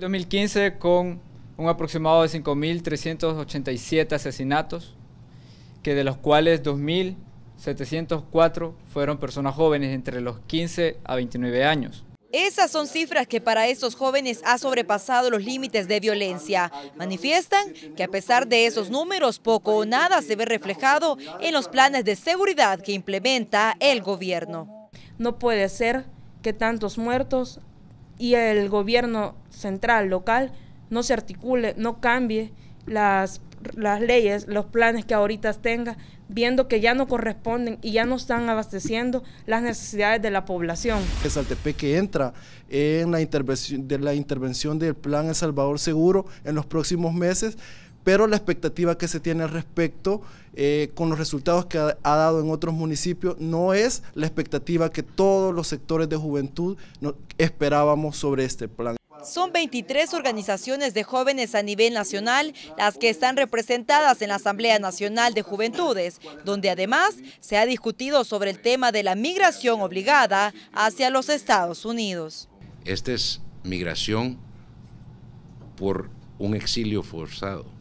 2015 con un aproximado de 5.387 asesinatos, que de los cuales 2.704 fueron personas jóvenes entre los 15 a 29 años. Esas son cifras que para estos jóvenes ha sobrepasado los límites de violencia. Manifiestan que a pesar de esos números, poco o nada se ve reflejado en los planes de seguridad que implementa el gobierno. No puede ser que tantos muertos y el gobierno central, local, no se articule, no cambie las, leyes, los planes que ahorita tenga, viendo que ya no corresponden y ya no están abasteciendo las necesidades de la población. que entra en la intervención, de la intervención del Plan El Salvador Seguro en los próximos meses pero la expectativa que se tiene al respecto eh, con los resultados que ha, dado en otros municipios no es la expectativa que todos los sectores de juventud esperábamos sobre este plan. Son 23 organizaciones de jóvenes a nivel nacional las que están representadas en la Asamblea Nacional de Juventudes, donde además se ha discutido sobre el tema de la migración obligada hacia los Estados Unidos. Esta es migración por un exilio forzado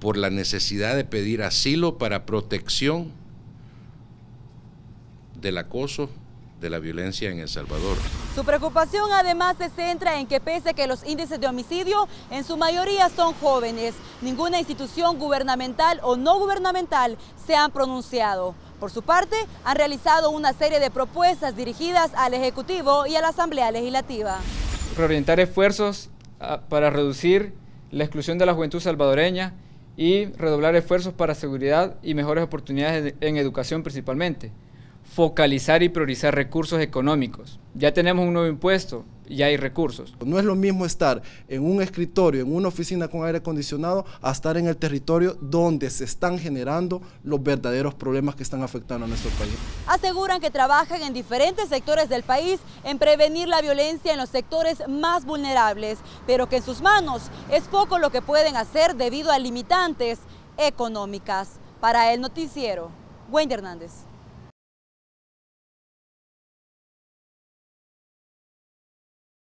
por la necesidad de pedir asilo para protección del acoso de la violencia en El Salvador. Su preocupación además se centra en que pese a que los índices de homicidio en su mayoría son jóvenes, ninguna institución gubernamental o no gubernamental se han pronunciado. Por su parte, han realizado una serie de propuestas dirigidas al Ejecutivo y a la Asamblea Legislativa. Reorientar esfuerzos ah, para reducir la exclusión de la juventud salvadoreña y redoblar esfuerzos para seguridad y mejores oportunidades en educación principalmente. Focalizar y priorizar recursos económicos. Ya tenemos un nuevo impuesto, y hay recursos. No es lo mismo estar en un escritorio, en una oficina con aire acondicionado, a estar en el territorio donde se están generando los verdaderos problemas que están afectando a nuestro país. Aseguran que trabajan en diferentes sectores del país en prevenir la violencia en los sectores más vulnerables, pero que en sus manos es poco lo que pueden hacer debido a limitantes económicas. Para el noticiero, Wendy Hernández.